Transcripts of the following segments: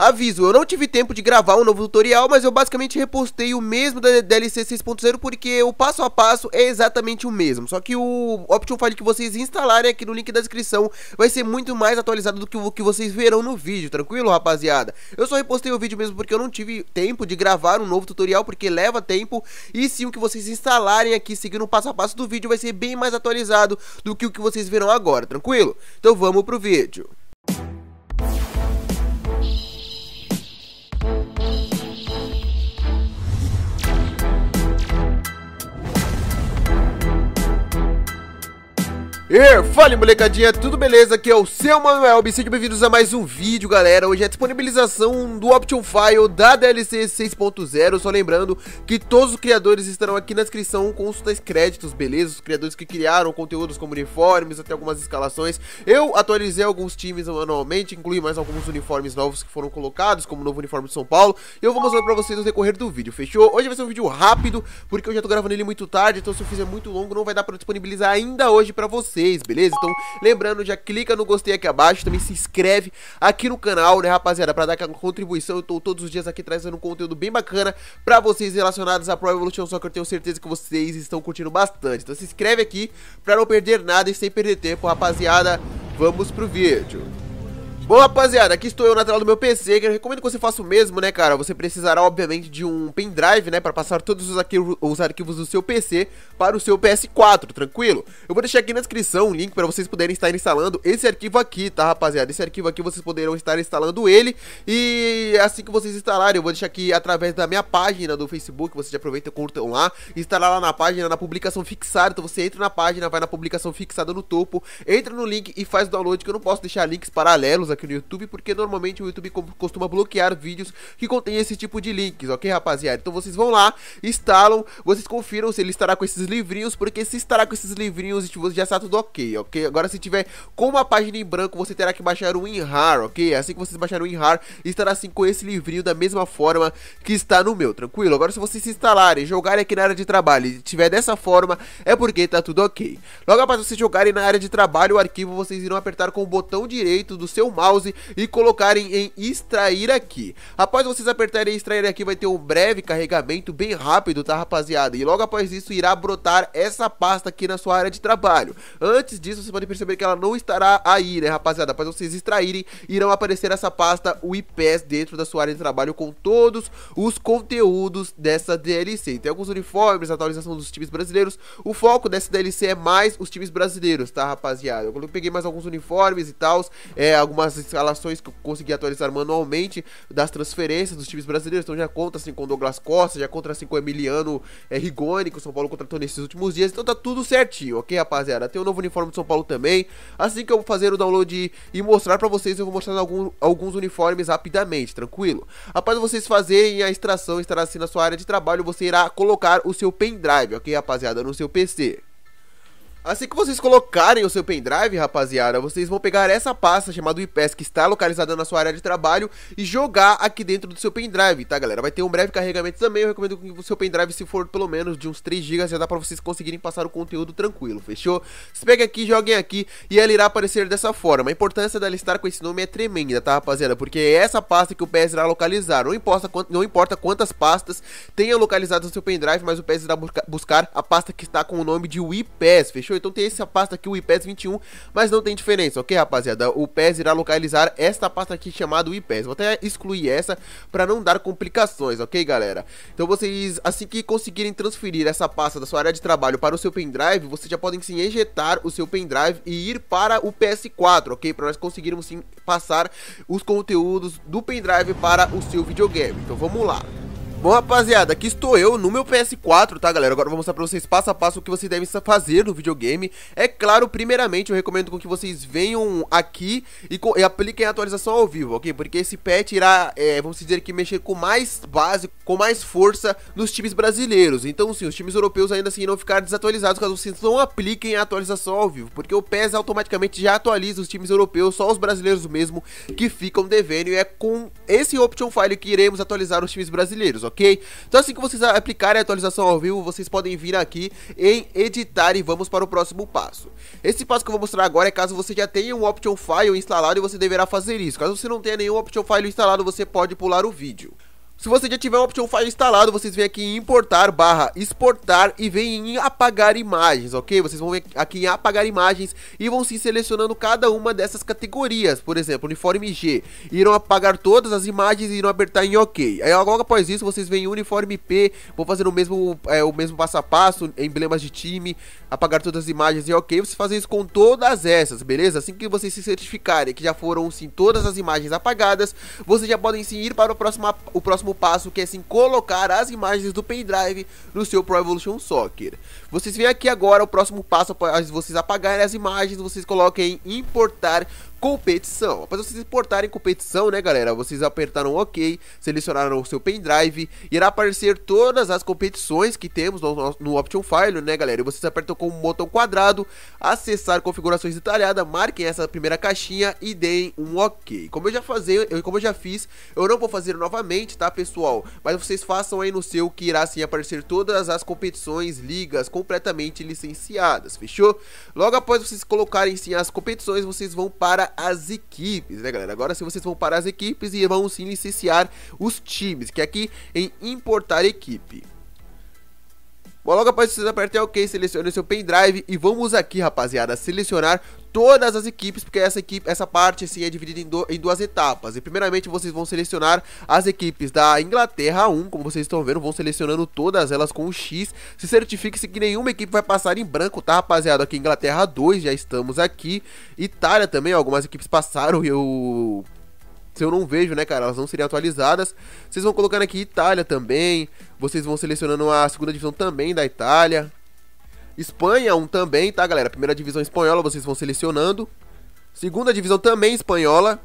Aviso, eu não tive tempo de gravar um novo tutorial, mas eu basicamente repostei o mesmo da DLC 6.0 porque o passo a passo é exatamente o mesmo. Só que o Option File que vocês instalarem aqui no link da descrição vai ser muito mais atualizado do que o que vocês verão no vídeo, tranquilo rapaziada? Eu só repostei o vídeo mesmo porque eu não tive tempo de gravar um novo tutorial porque leva tempo e sim o que vocês instalarem aqui seguindo o passo a passo do vídeo vai ser bem mais atualizado do que o que vocês verão agora, tranquilo? Então vamos pro vídeo. E fala molecadinha, tudo beleza? Aqui é o seu Manuel, sejam bem-vindos a mais um vídeo galera Hoje é a disponibilização do Option File da DLC 6.0 Só lembrando que todos os criadores estarão aqui na descrição com os tais créditos, beleza? Os criadores que criaram conteúdos como uniformes, até algumas escalações Eu atualizei alguns times manualmente, incluí mais alguns uniformes novos que foram colocados Como o novo uniforme de São Paulo E eu vou mostrar pra vocês no decorrer do vídeo, fechou? Hoje vai ser um vídeo rápido, porque eu já tô gravando ele muito tarde Então se eu fizer muito longo não vai dar pra disponibilizar ainda hoje pra vocês vocês, beleza? Então, lembrando, já clica no gostei aqui abaixo, também se inscreve aqui no canal, né, rapaziada, pra dar aquela contribuição. Eu tô todos os dias aqui trazendo um conteúdo bem bacana pra vocês relacionados à Pro Evolution Soccer. Eu tenho certeza que vocês estão curtindo bastante. Então, se inscreve aqui pra não perder nada e sem perder tempo, rapaziada. Vamos pro vídeo. Bom, rapaziada, aqui estou eu na tela do meu PC, que eu recomendo que você faça o mesmo, né, cara? Você precisará, obviamente, de um pendrive, né, para passar todos os arquivos, os arquivos do seu PC para o seu PS4, tranquilo? Eu vou deixar aqui na descrição um link para vocês poderem estar instalando esse arquivo aqui, tá, rapaziada? Esse arquivo aqui vocês poderão estar instalando ele e assim que vocês instalarem, eu vou deixar aqui através da minha página do Facebook, vocês aproveitam e curtam lá, instalar lá na página, na publicação fixada, então você entra na página, vai na publicação fixada no topo, entra no link e faz o download, que eu não posso deixar links paralelos aqui aqui no YouTube, porque normalmente o YouTube costuma bloquear vídeos que contêm esse tipo de links, ok, rapaziada? Então vocês vão lá, instalam, vocês confiram se ele estará com esses livrinhos, porque se estará com esses livrinhos, tipo, já está tudo ok, ok? Agora se tiver com uma página em branco, você terá que baixar o WinRAR, ok? É assim que vocês baixarem o WinRAR, estará assim com esse livrinho da mesma forma que está no meu, tranquilo? Agora se vocês se instalarem, jogarem aqui na área de trabalho e tiver dessa forma, é porque está tudo ok. Logo após vocês jogarem na área de trabalho o arquivo, vocês irão apertar com o botão direito do seu mouse e colocarem em extrair aqui. Após vocês apertarem extrair aqui, vai ter um breve carregamento bem rápido, tá rapaziada? E logo após isso, irá brotar essa pasta aqui na sua área de trabalho. Antes disso, vocês podem perceber que ela não estará aí, né rapaziada? Após vocês extraírem, irão aparecer essa pasta o IPS dentro da sua área de trabalho com todos os conteúdos dessa DLC. Tem alguns uniformes, atualização dos times brasileiros. O foco dessa DLC é mais os times brasileiros, tá rapaziada? Eu peguei mais alguns uniformes e tal, é, algumas escalações que eu consegui atualizar manualmente das transferências dos times brasileiros. Então já conta assim com o Douglas Costa, já conta assim com o Emiliano é, Rigoni, que o São Paulo contratou nesses últimos dias. Então tá tudo certinho, ok, rapaziada? Tem o um novo uniforme do São Paulo também. Assim que eu fazer o download e mostrar para vocês, eu vou mostrar algum, alguns uniformes rapidamente, tranquilo? Após vocês fazerem a extração, estará assim na sua área de trabalho, você irá colocar o seu pendrive, ok, rapaziada? No seu PC. Assim que vocês colocarem o seu pendrive, rapaziada, vocês vão pegar essa pasta chamada IPS que está localizada na sua área de trabalho e jogar aqui dentro do seu pendrive, tá galera? Vai ter um breve carregamento também, eu recomendo que o seu pendrive, se for pelo menos de uns 3 GB, já dá pra vocês conseguirem passar o conteúdo tranquilo, fechou? Vocês peguem aqui, joguem aqui e ela irá aparecer dessa forma. A importância dela estar com esse nome é tremenda, tá rapaziada? Porque é essa pasta que o PS irá localizar, não importa, não importa quantas pastas tenha localizado no seu pendrive, mas o PS irá buscar a pasta que está com o nome de IPS. fechou? então tem essa pasta aqui, o IPES 21, mas não tem diferença, ok, rapaziada? O PES irá localizar esta pasta aqui chamada IPES. Vou até excluir essa para não dar complicações, ok, galera? Então vocês, assim que conseguirem transferir essa pasta da sua área de trabalho para o seu pendrive, vocês já podem sim ejetar o seu pendrive e ir para o PS4, ok? Para nós conseguirmos sim passar os conteúdos do pendrive para o seu videogame. Então vamos lá. Bom, rapaziada, aqui estou eu no meu PS4, tá, galera? Agora eu vou mostrar pra vocês passo a passo o que vocês devem fazer no videogame. É claro, primeiramente, eu recomendo com que vocês venham aqui e, e apliquem a atualização ao vivo, ok? Porque esse patch irá, é, vamos dizer que, mexer com mais base, com mais força nos times brasileiros. Então, sim, os times europeus ainda assim não ficar desatualizados caso vocês não apliquem a atualização ao vivo. Porque o PES automaticamente já atualiza os times europeus, só os brasileiros mesmo que ficam devendo. E é com esse option file que iremos atualizar os times brasileiros, ok? ok? Então assim que vocês aplicarem a atualização ao vivo, vocês podem vir aqui em editar e vamos para o próximo passo. Esse passo que eu vou mostrar agora é caso você já tenha um Option File instalado e você deverá fazer isso. Caso você não tenha nenhum Option File instalado, você pode pular o vídeo. Se você já tiver o Option File instalado, vocês vêm aqui em importar, barra exportar e vêm em apagar imagens, ok? Vocês vão vir aqui em apagar imagens e vão se selecionando cada uma dessas categorias, por exemplo, uniforme G. Irão apagar todas as imagens e irão apertar em ok. Aí logo após isso, vocês vêm em uniforme P, vão fazer o mesmo, é, o mesmo passo a passo, emblemas de time, apagar todas as imagens e ok. Vocês fazem isso com todas essas, beleza? Assim que vocês se certificarem que já foram, sim, todas as imagens apagadas, vocês já podem sim ir para o próximo, o próximo próximo passo que é sim colocar as imagens do pendrive no seu Pro Evolution Soccer. Vocês veem aqui agora o próximo passo após vocês apagarem as imagens, vocês coloquem importar competição. Após vocês importarem competição, né, galera? Vocês apertaram OK, selecionaram o seu pendrive, irá aparecer todas as competições que temos no, no, Option File, né, galera? E vocês apertam com o um botão quadrado, acessar configurações detalhadas, marquem essa primeira caixinha e deem um OK. Como eu já eu, como eu já fiz, eu não vou fazer novamente, tá, pessoal? Mas vocês façam aí no seu que irá sim aparecer todas as competições, ligas completamente licenciadas, fechou? Logo após vocês colocarem sim as competições, vocês vão para as equipes, né, galera? Agora, se vocês vão para as equipes e vão sim licenciar os times, que é aqui em importar equipe. Bom, logo após vocês apertar OK, selecione seu pendrive e vamos aqui, rapaziada, selecionar todas as equipes, porque essa equipe, essa parte assim é dividida em, do, em, duas etapas. E primeiramente vocês vão selecionar as equipes da Inglaterra 1, como vocês estão vendo, vão selecionando todas elas com um X. Se certifique-se que nenhuma equipe vai passar em branco, tá, rapaziada? Aqui Inglaterra 2, já estamos aqui. Itália também, algumas equipes passaram e eu eu não vejo, né, cara? Elas não seriam atualizadas. Vocês vão colocando aqui Itália também. Vocês vão selecionando a segunda divisão também da Itália. Espanha, um também, tá, galera? Primeira divisão espanhola, vocês vão selecionando. Segunda divisão também espanhola.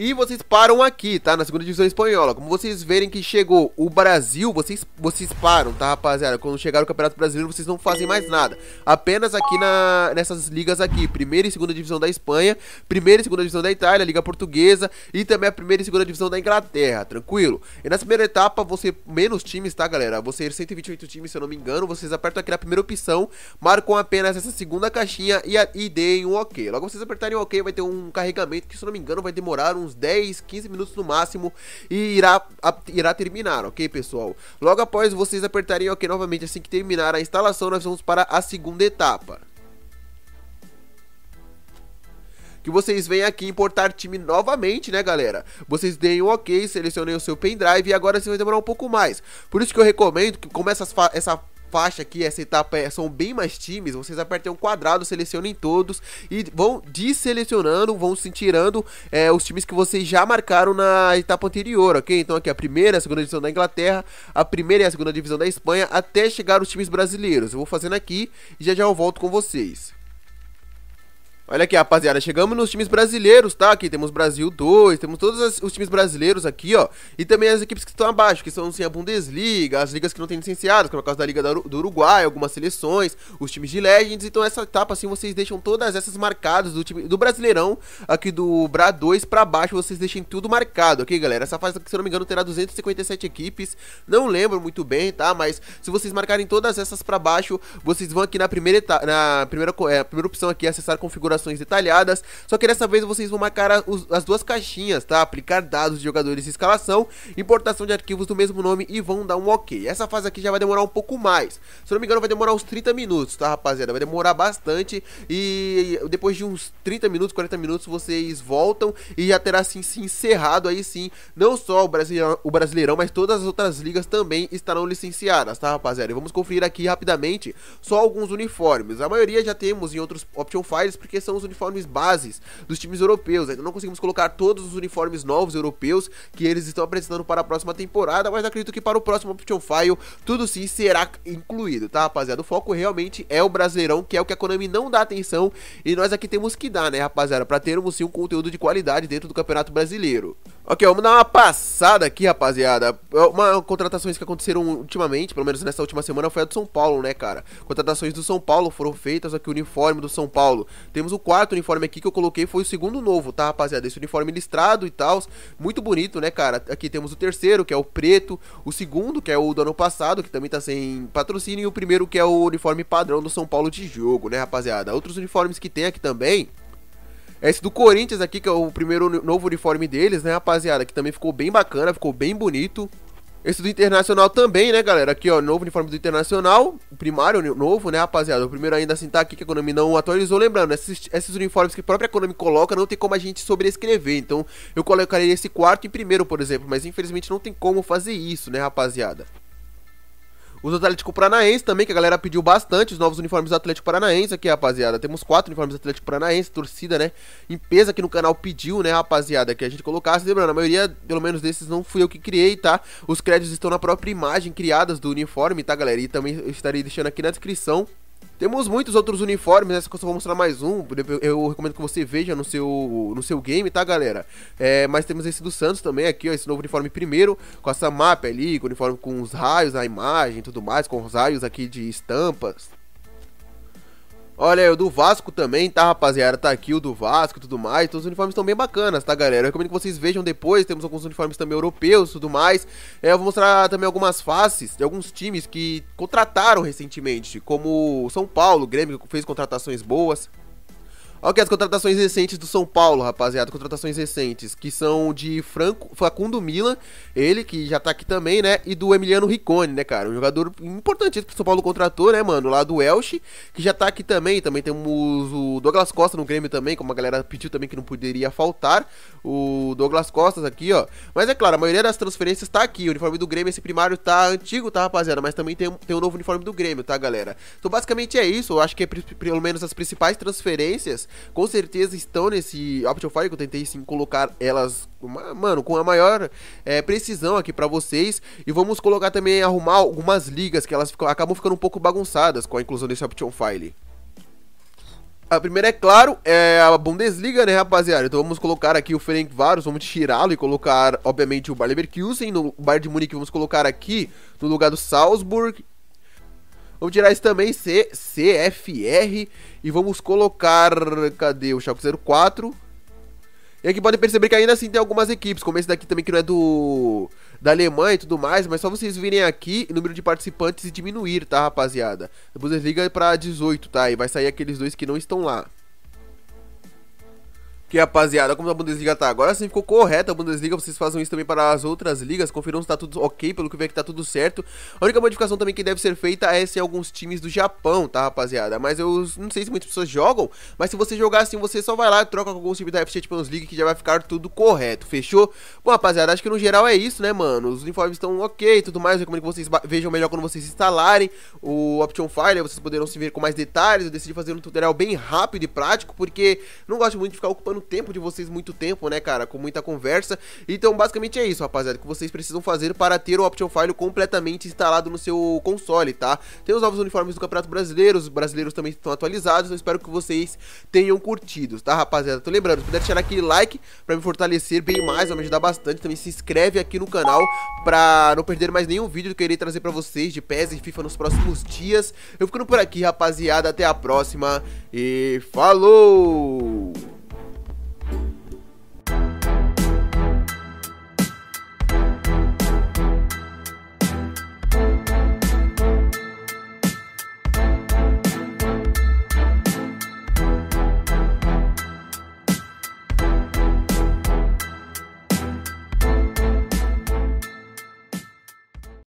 E vocês param aqui, tá? Na segunda divisão espanhola. Como vocês verem que chegou o Brasil, vocês, vocês param, tá, rapaziada? Quando chegar o Campeonato Brasileiro, vocês não fazem mais nada. Apenas aqui na, nessas ligas aqui. Primeira e segunda divisão da Espanha, primeira e segunda divisão da Itália, Liga Portuguesa e também a primeira e segunda divisão da Inglaterra, tranquilo? E nessa primeira etapa, você... Menos times, tá, galera? Você 128 é times, se eu não me engano. Vocês apertam aqui na primeira opção, marcam apenas essa segunda caixinha e, e deem um ok. Logo vocês apertarem um ok, vai ter um carregamento que, se eu não me engano, vai demorar um uns 10, 15 minutos no máximo e irá, a, irá terminar, ok pessoal? Logo após vocês apertarem ok novamente assim que terminar a instalação, nós vamos para a segunda etapa. que vocês venham aqui importar time novamente, né, galera? Vocês deem um ok, selecionem o seu pendrive e agora você vai demorar um pouco mais. Por isso que eu recomendo que como essa, essa faixa aqui, essa etapa é, são bem mais times, vocês apertem um quadrado, selecionem todos e vão deselecionando, vão se tirando é, os times que vocês já marcaram na etapa anterior, ok? Então aqui a primeira e a segunda divisão da Inglaterra, a primeira e a segunda divisão da Espanha, até chegar os times brasileiros. Eu vou fazendo aqui e já já eu volto com vocês. Olha aqui, rapaziada, chegamos nos times brasileiros, tá? Aqui temos Brasil 2, temos todos os times brasileiros aqui, ó. E também as equipes que estão abaixo, que são, assim, a Bundesliga, as ligas que não têm licenciados, como é o caso da Liga do Uruguai, algumas seleções, os times de Legends. Então, essa etapa, assim, vocês deixam todas essas marcadas do time do Brasileirão, aqui do Bra 2 pra baixo, vocês deixem tudo marcado, ok, galera? Essa fase, se eu não me engano, terá 257 equipes, não lembro muito bem, tá? Mas se vocês marcarem todas essas pra baixo, vocês vão aqui na primeira etapa, na primeira, é, primeira opção aqui, acessar configuração detalhadas, só que dessa vez vocês vão marcar as duas caixinhas, tá? Aplicar dados de jogadores e escalação, importação de arquivos do mesmo nome e vão dar um ok. Essa fase aqui já vai demorar um pouco mais, se não me engano vai demorar uns 30 minutos, tá rapaziada? Vai demorar bastante e depois de uns 30 minutos, 40 minutos vocês voltam e já terá assim, se encerrado aí sim, não só o Brasileirão, o Brasileirão, mas todas as outras ligas também estarão licenciadas, tá rapaziada? E vamos conferir aqui rapidamente só alguns uniformes, a maioria já temos em outros Option Files porque são os uniformes bases dos times europeus. Ainda não conseguimos colocar todos os uniformes novos europeus que eles estão apresentando para a próxima temporada, mas acredito que para o próximo Option File tudo sim será incluído, tá rapaziada? O foco realmente é o Brasileirão, que é o que a Konami não dá atenção e nós aqui temos que dar, né rapaziada, para termos sim um conteúdo de qualidade dentro do Campeonato Brasileiro. Ok, vamos dar uma passada aqui, rapaziada. É uma contratações que aconteceram ultimamente, pelo menos nessa última semana, foi a do São Paulo, né, cara? Contratações do São Paulo foram feitas, aqui o uniforme do São Paulo. Temos o quarto uniforme aqui que eu coloquei, foi o segundo novo, tá, rapaziada? Esse uniforme listrado e tal, muito bonito, né, cara? Aqui temos o terceiro, que é o preto, o segundo, que é o do ano passado, que também tá sem patrocínio, e o primeiro, que é o uniforme padrão do São Paulo de jogo, né, rapaziada? Outros uniformes que tem aqui também é esse do Corinthians aqui, que é o primeiro novo uniforme deles, né, rapaziada? Que também ficou bem bacana, ficou bem bonito. Esse do Internacional também, né, galera? Aqui, ó, novo uniforme do Internacional. O primário novo, né, rapaziada? O primeiro ainda assim tá aqui que a Konami não atualizou. Lembrando, esses, esses uniformes que a própria Konami coloca não tem como a gente sobrescrever. Então, eu colocaria esse quarto em primeiro, por exemplo. Mas, infelizmente, não tem como fazer isso, né, rapaziada? Os Atlético Paranaense também, que a galera pediu bastante, os novos uniformes do Atlético Paranaense aqui, rapaziada. Temos quatro uniformes do Atlético Paranaense, torcida, né? Em peso aqui no canal pediu, né, rapaziada, que a gente colocasse. Lembrando, a maioria, pelo menos desses, não fui eu que criei, tá? Os créditos estão na própria imagem criadas do uniforme, tá, galera? E também estarei deixando aqui na descrição temos muitos outros uniformes, né? Só que eu só vou mostrar mais um. Eu, recomendo que você veja no seu, no seu game, tá, galera? É, mas temos esse do Santos também aqui, ó. Esse novo uniforme primeiro, com essa mapa ali, com o uniforme com os raios na imagem e tudo mais, com os raios aqui de estampas. Olha o do Vasco também, tá, rapaziada? Tá aqui o do Vasco e tudo mais. Então os uniformes estão bem bacanas, tá, galera? Eu recomendo que vocês vejam depois. Temos alguns uniformes também europeus e tudo mais. É, eu vou mostrar também algumas faces de alguns times que contrataram recentemente, como São Paulo, o Grêmio, que fez contratações boas. Ok, as contratações recentes do São Paulo, rapaziada. Contratações recentes, que são de Franco, Facundo Milan, ele que já tá aqui também, né? E do Emiliano Riccone, né, cara? Um jogador importante que o São Paulo contratou, né, mano? Lá do Elche que já tá aqui também. Também temos o Douglas Costa no Grêmio também, como a galera pediu também que não poderia faltar. O Douglas Costas aqui, ó. Mas é claro, a maioria das transferências tá aqui. O uniforme do Grêmio, esse primário tá antigo, tá, rapaziada? Mas também tem, tem um novo uniforme do Grêmio, tá, galera? Então, basicamente é isso. Eu acho que é pelo menos as principais transferências com certeza estão nesse Option Fire que eu tentei sim colocar elas, mano, com a maior é, precisão aqui para vocês. E vamos colocar também, arrumar algumas ligas que elas ficam, acabam ficando um pouco bagunçadas com a inclusão desse Option File. A primeira, é claro, é a Bundesliga, né, rapaziada? Então vamos colocar aqui o Ferenc varus vamos tirá-lo e colocar, obviamente, o Bar Leverkusen. No Bayern de Munique vamos colocar aqui, no lugar do Salzburg. Vamos tirar isso também, C, CFR. E vamos colocar. Cadê o Schalke 04? E aqui podem perceber que ainda assim tem algumas equipes, como esse daqui também que não é do da Alemanha e tudo mais, mas só vocês virem aqui o número de participantes e diminuir, tá, rapaziada? A Bundesliga é pra 18, tá? E vai sair aqueles dois que não estão lá. Que rapaziada, como a Bundesliga tá agora, sim ficou correta a Bundesliga, vocês fazem isso também para as outras ligas, confiram se tá tudo ok, pelo que vê que tá tudo certo. A única modificação também que deve ser feita é se alguns times do Japão, tá rapaziada? Mas eu não sei se muitas pessoas jogam, mas se você jogar assim, você só vai lá e troca com alguns times da FC Champions League que já vai ficar tudo correto, fechou? Bom rapaziada, acho que no geral é isso, né mano? Os informes estão ok e tudo mais, eu recomendo que vocês vejam melhor quando vocês instalarem o Option File, vocês poderão se ver com mais detalhes, eu decidi fazer um tutorial bem rápido e prático, porque não gosto muito de ficar ocupando tirando tempo de vocês muito tempo, né, cara? Com muita conversa. Então, basicamente é isso, rapaziada, que vocês precisam fazer para ter o Option File completamente instalado no seu console, tá? Tem os novos uniformes do Campeonato Brasileiro, os brasileiros também estão atualizados. Eu então espero que vocês tenham curtido, tá, rapaziada? Tô lembrando, se puder deixar aquele like para me fortalecer bem mais, vai me ajudar bastante. Também se inscreve aqui no canal para não perder mais nenhum vídeo que eu irei trazer para vocês de PES e FIFA nos próximos dias. Eu ficando por aqui, rapaziada. Até a próxima e falou!